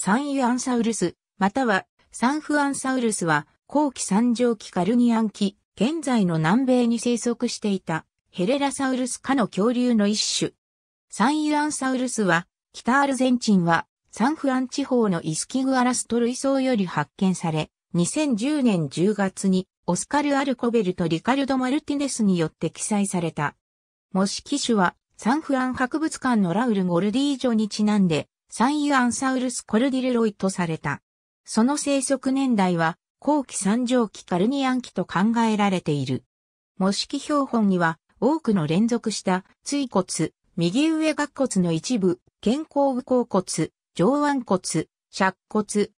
サンイアンサウルス、またはサンフアンサウルスは後期三畳紀カルニアン紀、現在の南米に生息していたヘレラサウルス科の恐竜の一種。サンイアンサウルスは北アルゼンチンはサンフアン地方のイスキグアラスト類層より発見され、2010年10月にオスカル・アルコベルとリカルド・マルティネスによって記載された。模式種はサンフアン博物館のラウル・ゴルディージョにちなんで、サイユアンサウルスコルディルロイとされた。その生息年代は後期三畳期カルニアン期と考えられている。模式標本には多くの連続した椎骨、右上顎骨の一部、肩甲部甲骨、上腕骨、尺骨、腸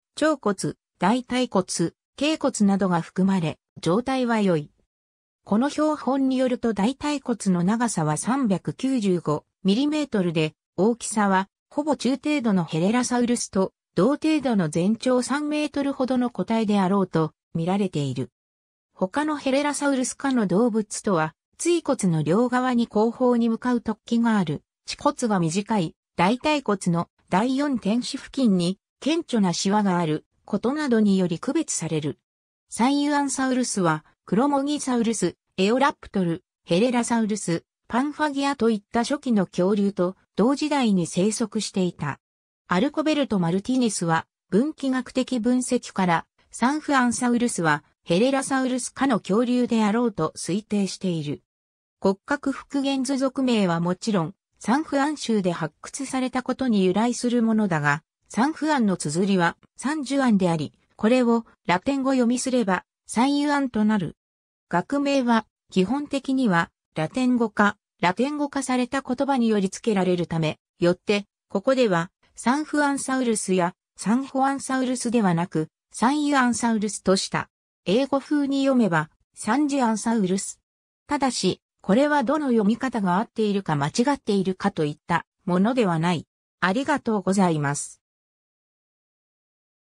骨、大腿骨、頸骨などが含まれ、状態は良い。この標本によると大腿骨の長さは 395mm で、大きさはほぼ中程度のヘレラサウルスと同程度の全長3メートルほどの個体であろうと見られている。他のヘレラサウルス科の動物とは、椎骨の両側に後方に向かう突起がある、恥骨が短い、大腿骨の第4天使付近に顕著なシワがあることなどにより区別される。サイユアンサウルスは、クロモギサウルス、エオラプトル、ヘレラサウルス、パンファギアといった初期の恐竜と同時代に生息していた。アルコベルト・マルティネスは分岐学的分析からサンフアンサウルスはヘレラサウルス科の恐竜であろうと推定している。骨格復元図属名はもちろん、サンフアン州で発掘されたことに由来するものだが、サンフアンの綴りはサンジュアンであり、これをラテン語読みすればサンユアンとなる。学名は基本的にはラテン語化、ラテン語化された言葉により付けられるため、よって、ここでは、サンフアンサウルスやサンホアンサウルスではなく、サンユアンサウルスとした。英語風に読めば、サンジアンサウルス。ただし、これはどの読み方が合っているか間違っているかといったものではない。ありがとうございます。